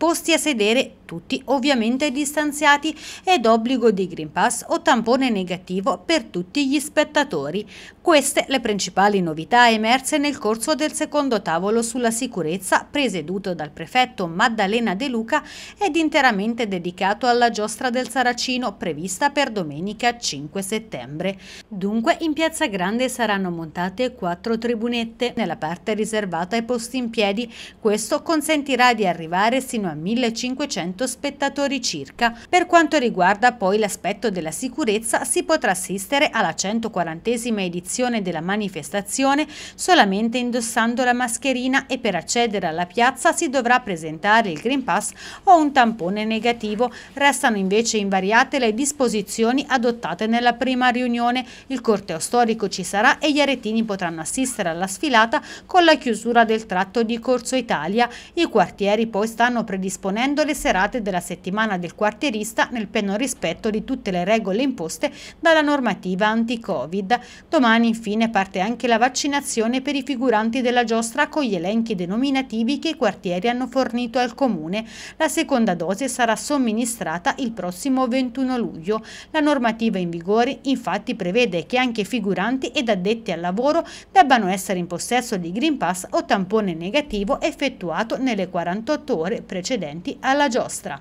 posti a sedere tutti, ovviamente distanziati ed obbligo di Green Pass o tampone negativo per tutti gli spettatori. Queste le principali novità emerse nel corso del secondo tavolo sulla sicurezza presieduto dal prefetto Maddalena De Luca ed interamente dedicato alla giostra del Saracino prevista per domenica 5 settembre. Dunque in Piazza Grande saranno montate quattro tribunette nella parte riservata ai posti in piedi. Questo consentirà di arrivare sino a 1500 100 spettatori circa. Per quanto riguarda poi l'aspetto della sicurezza, si potrà assistere alla 140esima edizione della manifestazione solamente indossando la mascherina e per accedere alla piazza si dovrà presentare il Green Pass o un tampone negativo. Restano invece invariate le disposizioni adottate nella prima riunione. Il corteo storico ci sarà e gli aretini potranno assistere alla sfilata con la chiusura del tratto di Corso Italia. I quartieri poi stanno predisponendo le serate giornate della settimana del quartierista nel pieno rispetto di tutte le regole imposte dalla normativa anti-Covid. Domani infine parte anche la vaccinazione per i figuranti della giostra con gli elenchi denominativi che i quartieri hanno fornito al comune. La seconda dose sarà somministrata il prossimo 21 luglio. La normativa in vigore infatti prevede che anche figuranti ed addetti al lavoro debbano essere in possesso di Green Pass o tampone negativo effettuato nelle 48 ore precedenti alla giostra. быстро.